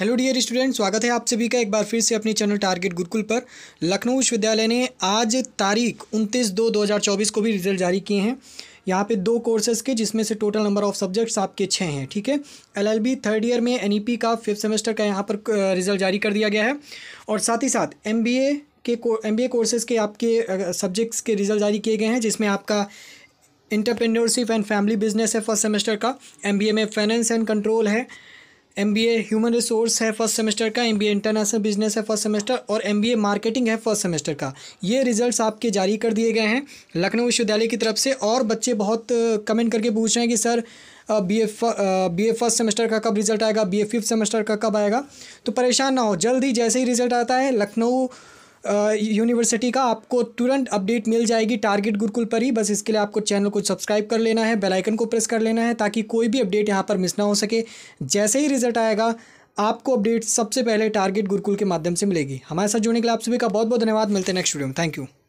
hello dear student स्वागत है आप सभी का एक बार फिर से अपने चैनल टारगेट गुरुकुल पर लखनऊ विश्वविद्यालय ने आज तारीख उनतीस दो 2024 को भी रिजल्ट जारी किए हैं यहाँ पे दो कोर्सेज के जिसमें से टोटल नंबर ऑफ सब्जेक्ट्स आपके छः हैं ठीक है एलएलबी थर्ड ईयर में एनईपी का फिफ्थ सेमेस्टर का यहाँ पर रिजल्ट जारी कर दिया गया है और साथ ही साथ एम के एम बी कोर्सेज़ के आपके सब्जेक्ट्स के रिजल्ट जारी किए गए हैं जिसमें आपका इंटरप्रेन्योरशिप एंड फैमिली बिजनेस है फर्स्ट सेमेस्टर का एम में फाइनेंस एंड कंट्रोल है M B A human resource है फर्स्ट सेमेस्टर का M B A international business है फर्स्ट सेमेस्टर और एम बी ए मार्केटिंग है फर्स्ट सेमेस्टर का ये रिजल्ट्स आपके जारी कर दिए गए हैं लखनऊ विश्वविद्यालय की तरफ से और बच्चे बहुत कमेंट करके पूछ रहे हैं कि sir B A B A first semester का कब रिजल्ट आएगा बी ए फिफ्थ सेमेस्टर का कब आएगा तो परेशान ना हो जल्द ही जैसे ही रिजल्ट आता है लखनऊ यूनिवर्सिटी का आपको तुरंत अपडेट मिल जाएगी टारगेट गुरुकुल पर ही बस इसके लिए आपको चैनल को सब्सक्राइब कर लेना है बेल आइकन को प्रेस कर लेना है ताकि कोई भी अपडेट यहाँ पर मिस ना हो सके जैसे ही रिजल्ट आएगा आपको अपडेट सबसे पहले टारगेट गुरुकुल के माध्यम से मिलेगी हमारे साथ जुड़ने के लिए आप सभी का बहुत बहुत धन्यवाद मिलते हैं नेक्स्ट वीडियो में थैंक यू